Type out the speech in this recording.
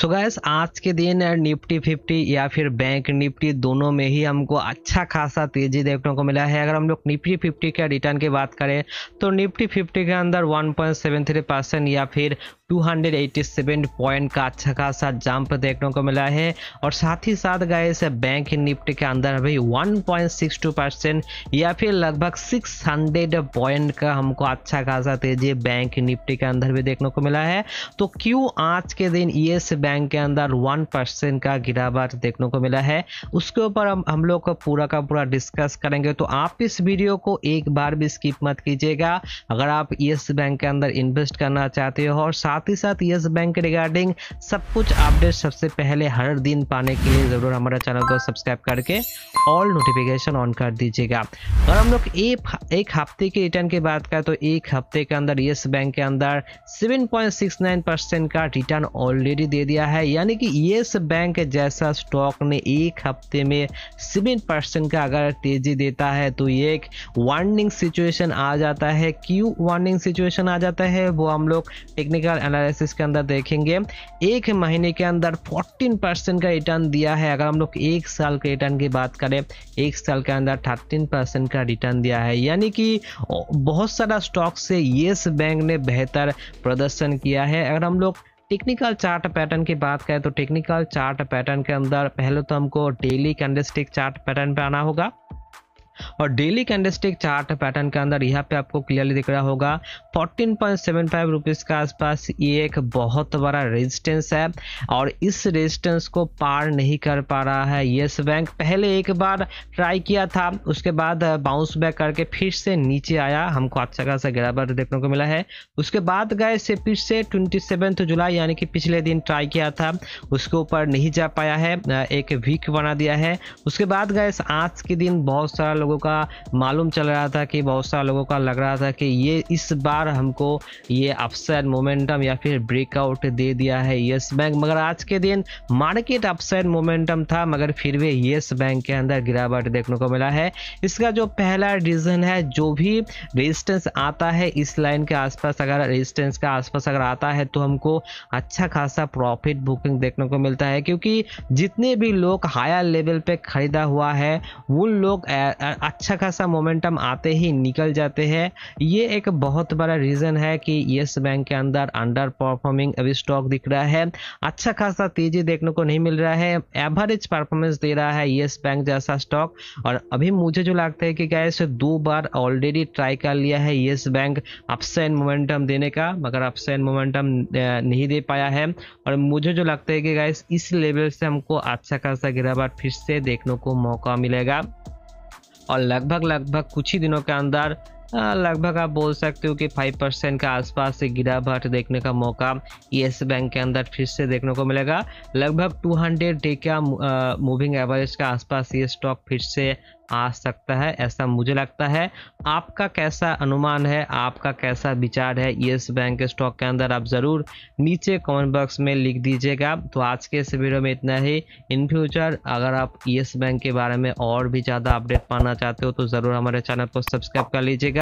सो gas आज के दिन निफ्टी 50 या फिर बैंक निफ्टी दोनों में ही हमको अच्छा खासा तेजी देखने को मिला है अगर हम लोग निफ्टी 50 के रिटर्न की बात करें तो निफ्टी 50 के अंदर 1.73 परसेंट या फिर 287 पॉइंट का अच्छा खासा जंप देखने को मिला है और साथ ही साथ गए इस बैंक निफ्टी के अंदर अभी 1.62 परसेंट या फिर लगभग 600 पॉइंट का हमको अच्छा खासा तेजी बैंक निफ्टी के अंदर भी देखने को मिला है तो क्यों आज के दिन येस बैंक के अंदर वन का गिरावट देखने को मिला है उसके ऊपर हम हम लोग का पूरा का पूरा डिस्कस करेंगे तो आप इस वीडियो को एक बार भी स्किप मत कीजिएगा अगर आप येस बैंक के अंदर इन्वेस्ट करना चाहते हो और साथ साथ ही साथ यस बैंक के रिगार्डिंग सब कुछ अपडेट सबसे पहले हर दिन पाने के लिए ज़रूर हमारे चैनल को सब्सक्राइब करके ऑल नोटिफिकेशन ऑन कर दीजिएगा और हम लोग एक हफ्ते के रिटर्न की बात करें तो एक हफ्ते के अंदर यस बैंक के अंदर 7.69 परसेंट का रिटर्न ऑलरेडी दे दिया है यानी कि यस बैंक जैसा स्टॉक ने एक हफ्ते में सेवन परसेंट का अगर तेजी देता है तो ये एक वार्निंग सिचुएशन आ जाता है क्यों वार्निंग सिचुएशन आ जाता है वो हम लोग टेक्निकल एनालिसिस के अंदर देखेंगे एक महीने के अंदर 14 परसेंट का रिटर्न दिया है अगर हम लोग एक साल के रिटर्न की बात करें एक साल के अंदर 13 परसेंट का रिटर्न दिया है यानी कि बहुत सारा स्टॉक से येस बैंक ने बेहतर प्रदर्शन किया है अगर हम लोग टेक्निकल चार्ट पैटर्न की बात करें तो टेक्निकल चार्ट पैटर्न के अंदर पहले तो हमको डेली कैंडलस्टिक चार्ट पैटर्न पे आना होगा और डेली कैंडलस्टिक चार्ट पैटर्न के अंदर यहाँ पे आपको क्लियरली दिख रहा होगा 14.75 पॉइंट के आसपास ये एक बहुत बड़ा रेजिस्टेंस है और इस रेजिस्टेंस को पार नहीं कर पा रहा है येस बैंक पहले एक बार ट्राई किया था उसके बाद बाउंस बैक करके फिर से नीचे आया हमको अच्छा खासा गिरावट देखने को मिला है उसके बाद गए से फिर से ट्वेंटी जुलाई यानी कि पिछले दिन ट्राई किया था उसके ऊपर नहीं जा पाया है एक वीक बना दिया है उसके बाद गए आज के दिन बहुत सारा लोगों लोगों का मालूम चल रहा था कि बहुत सारे लोगों का लग रहा था कि ये इस बार हमको ये अपसाइड मोमेंटम या फिर ब्रेकआउट दे दिया है येस बैंक मगर आज के दिन मार्केट अपसाइड मोमेंटम था मगर फिर भी येस बैंक के अंदर गिरावट देखने को मिला है इसका जो पहला रीज़न है जो भी रेजिस्टेंस आता है इस लाइन के आसपास अगर रेजिस्टेंस के आसपास अगर आता है तो हमको अच्छा खासा प्रॉफिट बुकिंग देखने को मिलता है क्योंकि जितने भी लोग हायर लेवल पे खरीदा हुआ है उन लोग अच्छा खासा मोमेंटम आते ही निकल जाते हैं ये एक बहुत बड़ा रीज़न है कि येस बैंक के अंदर अंडर परफॉर्मिंग अभी स्टॉक दिख रहा है अच्छा खासा तेज़ी देखने को नहीं मिल रहा है एवरेज परफॉर्मेंस दे रहा है येस बैंक जैसा स्टॉक और अभी मुझे जो लगता है कि इसे दो बार ऑलरेडी ट्राई कर लिया है Yes Bank ups and momentum देने का मगर अप्स एंड मोमेंटम नहीं दे पाया है और मुझे जो लगता है कि गैस इस लेवल से हमको अच्छा खासा गिरावट फिर से देखने को मौका मिलेगा और लगभग लगभग कुछ ही दिनों के अंदर लगभग आप बोल सकते हो कि फाइव परसेंट के आसपास से गिरा भट देखने का मौका येस बैंक के अंदर फिर से देखने को मिलेगा लगभग टू हंड्रेड डे का मूविंग एवरेज के आसपास ये स्टॉक फिर से आ सकता है ऐसा मुझे लगता है आपका कैसा अनुमान है आपका कैसा विचार है येस बैंक के स्टॉक के अंदर आप ज़रूर नीचे कमेंट बॉक्स में लिख दीजिएगा तो आज के इस वीडियो में इतना ही इन फ्यूचर अगर आप येस बैंक के बारे में और भी ज़्यादा अपडेट पाना चाहते हो तो ज़रूर हमारे चैनल को सब्सक्राइब कर लीजिएगा